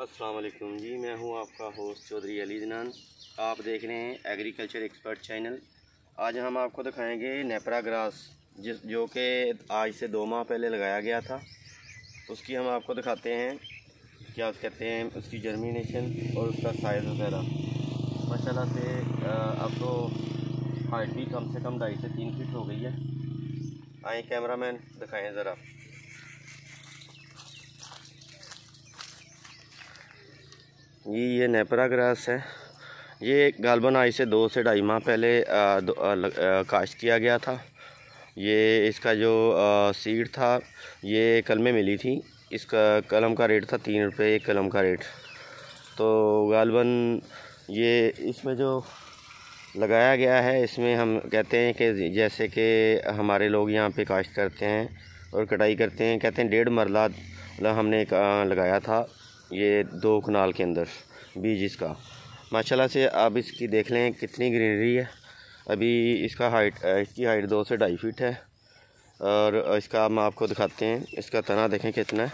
असलम जी मैं हूं आपका होस्ट चौधरी अली जनान आप देख रहे हैं एग्रीकल्चर एक्सपर्ट चैनल आज हम आपको दिखाएंगे नेपरा ग्रास जिस जो कि आज से दो माह पहले लगाया गया था उसकी हम आपको दिखाते हैं क्या कहते हैं उसकी जर्मिनेशन और उसका साइज़ वगैरह माशाला से अब तो हाइट भी कम से कम ढाई से तीन फीट हो गई है आए कैमरा मैन दिखाएँ ज़रा ये ये नेपरा ग्रास है ये गालबन आई से दो से ढाई माह पहले काश्त किया गया था ये इसका जो सीड था ये कल में मिली थी इसका कलम का रेट था तीन रुपये एक कलम का रेट तो गालबन ये इसमें जो लगाया गया है इसमें हम कहते हैं कि जैसे कि हमारे लोग यहाँ पे काश्त करते हैं और कटाई करते हैं कहते हैं डेढ़ मरला हमने लगाया था ये दो कनाल के अंदर बीज इसका माशाल्लाह से आप इसकी देख लें कितनी ग्रीनरी है अभी इसका हाइट इसकी हाइट दो से ढाई फीट है और इसका हम आपको दिखाते हैं इसका तना देखें कितना है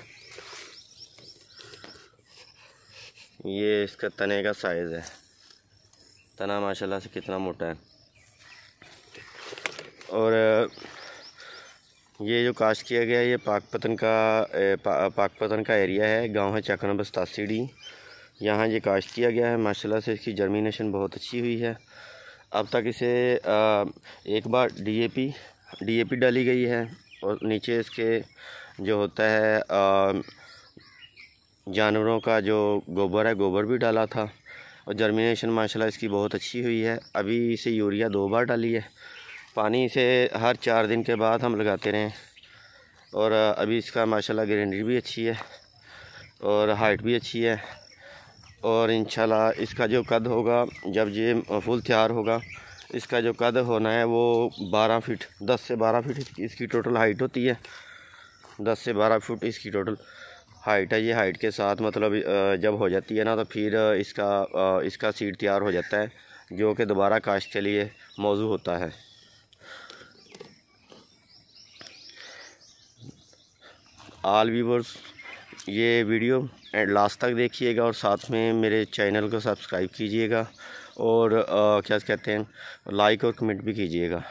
ये इसका तने का साइज़ है तना माशाल्लाह से कितना मोटा है और ये जो काश्त किया गया है ये पाकपतन का पा, पाकपतन का एरिया है गांव है चकना डी यहाँ ये काश्त किया गया है माशाल्लाह से इसकी जर्मिनेशन बहुत अच्छी हुई है अब तक इसे एक बार डीएपी डीएपी डाली गई है और नीचे इसके जो होता है जानवरों का जो गोबर है गोबर भी डाला था और जर्मिनेशन माशाल्लाह इसकी बहुत अच्छी हुई है अभी इसे यूरिया दो बार डाली है पानी इसे हर चार दिन के बाद हम लगाते रहें और अभी इसका माशाल्लाह ग्रेनरी भी अच्छी है और हाइट भी अच्छी है और इन इसका जो कद होगा जब ये फुल तैयार होगा इसका जो कद होना है वो बारह फीट दस से बारह फीट इसकी टोटल हाइट होती है दस से बारह फीट इसकी टोटल हाइट है ये हाइट के साथ मतलब जब हो जाती है ना तो फिर इसका इसका सीड तैयार हो जाता है जो कि दोबारा काश के लिए मौजू होता है all viewers ये वीडियो लास्ट तक देखिएगा और साथ में मेरे चैनल को सब्सक्राइब कीजिएगा और आ, क्या कहते हैं लाइक और कमेंट भी कीजिएगा